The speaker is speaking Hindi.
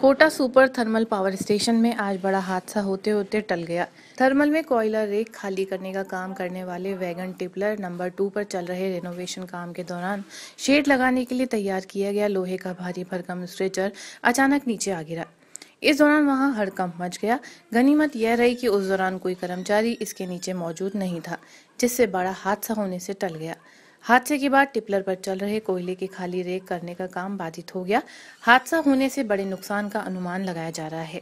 Kota super thermal power station में आज बड़ा हादसा होते होते टल गया थर्मल में कोयला रेक खाली करने का काम करने वाले वैगन टिपलर नंबर टू पर चल रहे रेनोवेशन काम के दौरान शेड लगाने के लिए तैयार किया गया लोहे का भारी भरकम स्ट्रेचर अचानक नीचे आ गिरा इस दौरान वहां हड़कंप मच गया गनीमत यह रही कि उस दौरान कोई कर्मचारी इसके नीचे मौजूद नहीं था जिससे बड़ा हादसा होने से टल गया हादसे के बाद टिपलर पर चल रहे कोयले की खाली रेक करने का काम बाधित हो गया हादसा होने से बड़े नुकसान का अनुमान लगाया जा रहा है